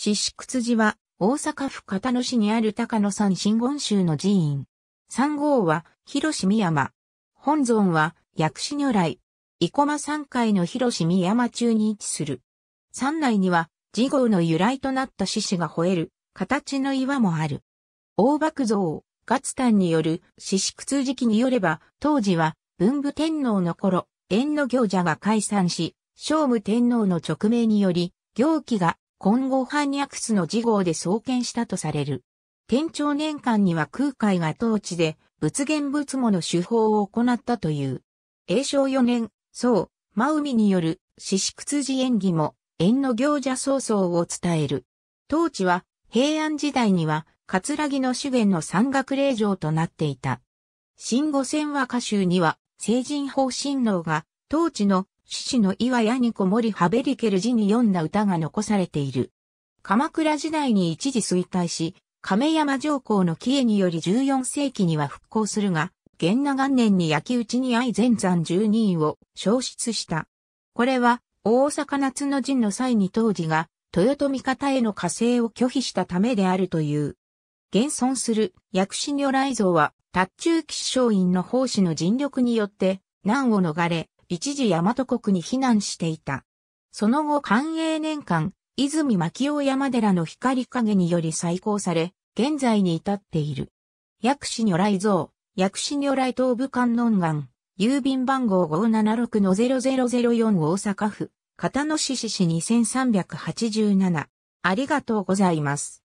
四宿辻は、大阪府片野市にある高野山真言宗の寺院。三号は、広島山。本尊は、薬師如来。生駒三階の広島山中に位置する。山内には、次号の由来となった獅子が吠える、形の岩もある。大爆像、月丹による四宿時記によれば、当時は、文武天皇の頃、縁の行者が解散し、聖武天皇の勅命により、行基が今後反訳スの事業で創建したとされる。天朝年間には空海が当地で仏言仏もの手法を行ったという。永正四年、宋、真海による四屈辞演技も、縁の行者曹操を伝える。当地は平安時代には、葛城の主元の山岳霊場となっていた。新五千和歌集には、成人法神能が、当地の獅子の岩屋にこもりはべりける字に読んだ歌が残されている。鎌倉時代に一時衰退し、亀山上皇の帰依により14世紀には復興するが、元那元年に焼き討ちに愛全山12位を消失した。これは、大阪夏の陣の際に当時が、豊臣方への加勢を拒否したためであるという。現存する薬師如来像は、達中騎士商院の奉仕の尽力によって、難を逃れ、一時大和国に避難していた。その後寛永年間、泉牧雄山寺の光影により再興され、現在に至っている。薬師如来像、薬師如来東部観音岩、郵便番号576の0004大阪府、片野市市市2387。ありがとうございます。